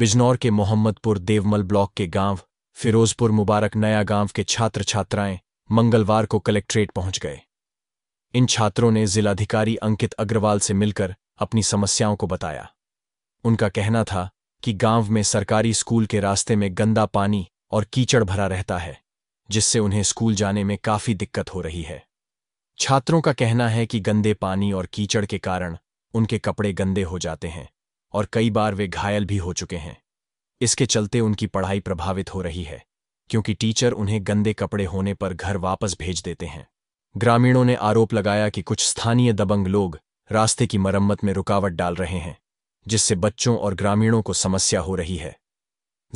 बिजनौर के मोहम्मदपुर देवमल ब्लॉक के गांव फिरोजपुर मुबारक नया गांव के छात्र छात्राएं मंगलवार को कलेक्ट्रेट पहुंच गए इन छात्रों ने जिलाधिकारी अंकित अग्रवाल से मिलकर अपनी समस्याओं को बताया उनका कहना था कि गांव में सरकारी स्कूल के रास्ते में गंदा पानी और कीचड़ भरा रहता है जिससे उन्हें स्कूल जाने में काफी दिक्कत हो रही है छात्रों का कहना है कि गंदे पानी और कीचड़ के कारण उनके कपड़े गंदे हो जाते हैं और कई बार वे घायल भी हो चुके हैं इसके चलते उनकी पढ़ाई प्रभावित हो रही है क्योंकि टीचर उन्हें गंदे कपड़े होने पर घर वापस भेज देते हैं ग्रामीणों ने आरोप लगाया कि कुछ स्थानीय दबंग लोग रास्ते की मरम्मत में रुकावट डाल रहे हैं जिससे बच्चों और ग्रामीणों को समस्या हो रही है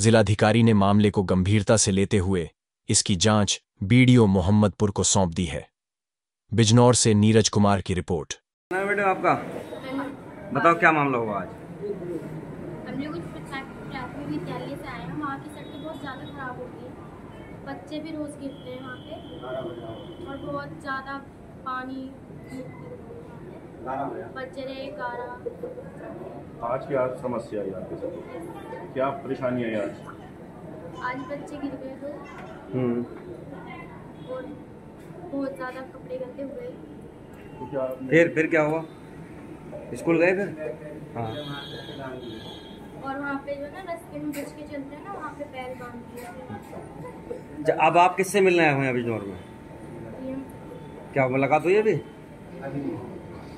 जिलाधिकारी ने मामले को गंभीरता से लेते हुए इसकी जांच बीडीओ मोहम्मदपुर को सौंप दी है बिजनौर से नीरज कुमार की रिपोर्ट आपका बताओ क्या मामला हुआ आज हम लोग प्राथमिक विद्यालय से आए हैं वहाँ की सड़कें बहुत ज़्यादा ख़राब होती हैं बच्चे भी रोज़ गिरते हैं वहाँ पे और बहुत ज़्यादा पानी बच्चे गारा आज की आज समस्या है आपके साथ क्या परेशानी है आज आज बच्चे गिर गए तो हम्म। और बहुत ज़्यादा कपड़े गंदे हुए तो फिर फिर क्या हुआ स्कूल गए फिर हाँ। और वहाँ पे जो ना के चलते हैं ना वहाँ पे पैर बांध अब आप किससे मिलने आए हुए हैं अभी जोर में क्या मुलाकात हुई अभी